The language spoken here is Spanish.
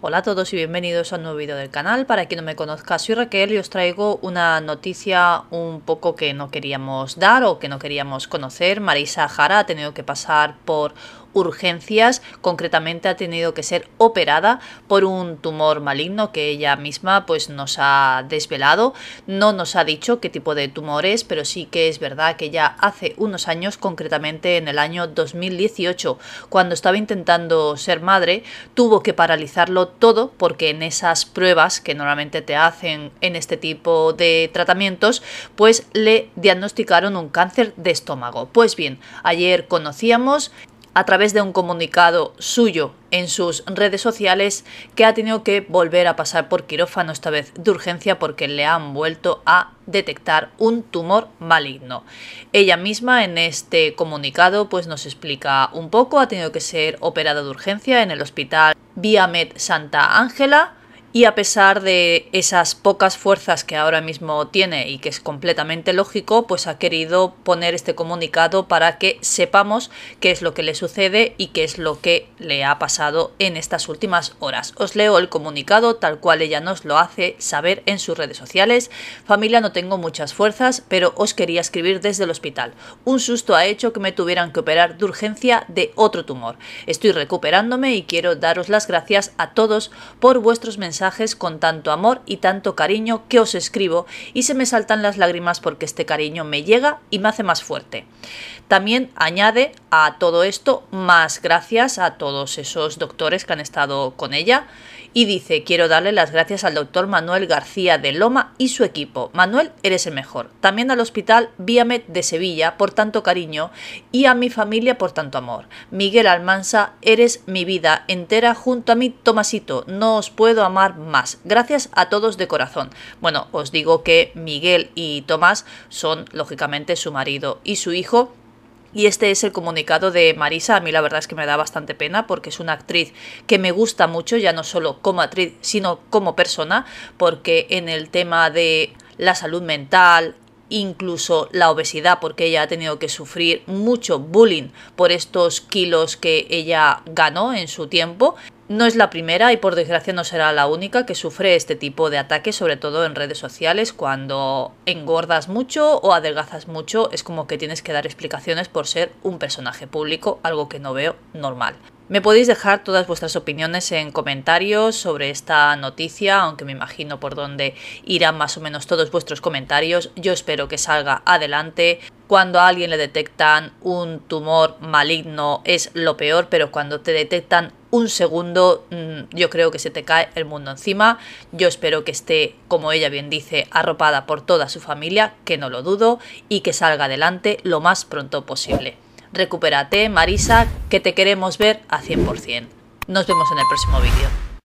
Hola a todos y bienvenidos a un nuevo vídeo del canal. Para quien no me conozca, soy Raquel y os traigo una noticia un poco que no queríamos dar o que no queríamos conocer. Marisa Jara ha tenido que pasar por urgencias, concretamente ha tenido que ser operada por un tumor maligno que ella misma pues nos ha desvelado. No nos ha dicho qué tipo de tumor es, pero sí que es verdad que ya hace unos años, concretamente en el año 2018, cuando estaba intentando ser madre, tuvo que paralizarlo todo porque en esas pruebas que normalmente te hacen en este tipo de tratamientos, pues le diagnosticaron un cáncer de estómago. Pues bien, ayer conocíamos a través de un comunicado suyo en sus redes sociales que ha tenido que volver a pasar por quirófano, esta vez de urgencia, porque le han vuelto a detectar un tumor maligno. Ella misma en este comunicado pues nos explica un poco, ha tenido que ser operada de urgencia en el hospital Viamed Santa Ángela y a pesar de esas pocas fuerzas que ahora mismo tiene y que es completamente lógico, pues ha querido poner este comunicado para que sepamos qué es lo que le sucede y qué es lo que le ha pasado en estas últimas horas. Os leo el comunicado tal cual ella nos lo hace saber en sus redes sociales. Familia, no tengo muchas fuerzas, pero os quería escribir desde el hospital. Un susto ha hecho que me tuvieran que operar de urgencia de otro tumor. Estoy recuperándome y quiero daros las gracias a todos por vuestros mensajes con tanto amor y tanto cariño que os escribo y se me saltan las lágrimas porque este cariño me llega y me hace más fuerte. También añade a todo esto más gracias a todos esos doctores que han estado con ella y dice, quiero darle las gracias al doctor Manuel García de Loma y su equipo. Manuel, eres el mejor. También al hospital Viamed de Sevilla por tanto cariño y a mi familia por tanto amor. Miguel Almansa, eres mi vida entera junto a mí Tomasito. No os puedo amar más. Gracias a todos de corazón. Bueno, os digo que Miguel y Tomás son, lógicamente, su marido y su hijo. Y este es el comunicado de Marisa. A mí la verdad es que me da bastante pena porque es una actriz que me gusta mucho, ya no solo como actriz, sino como persona, porque en el tema de la salud mental, incluso la obesidad, porque ella ha tenido que sufrir mucho bullying por estos kilos que ella ganó en su tiempo. No es la primera y por desgracia no será la única que sufre este tipo de ataques, sobre todo en redes sociales, cuando engordas mucho o adelgazas mucho, es como que tienes que dar explicaciones por ser un personaje público, algo que no veo normal. Me podéis dejar todas vuestras opiniones en comentarios sobre esta noticia, aunque me imagino por dónde irán más o menos todos vuestros comentarios. Yo espero que salga adelante. Cuando a alguien le detectan un tumor maligno es lo peor, pero cuando te detectan un segundo mm, yo creo que se te cae el mundo encima. Yo espero que esté, como ella bien dice, arropada por toda su familia, que no lo dudo, y que salga adelante lo más pronto posible. Recupérate, Marisa, que te queremos ver a 100%. Nos vemos en el próximo vídeo.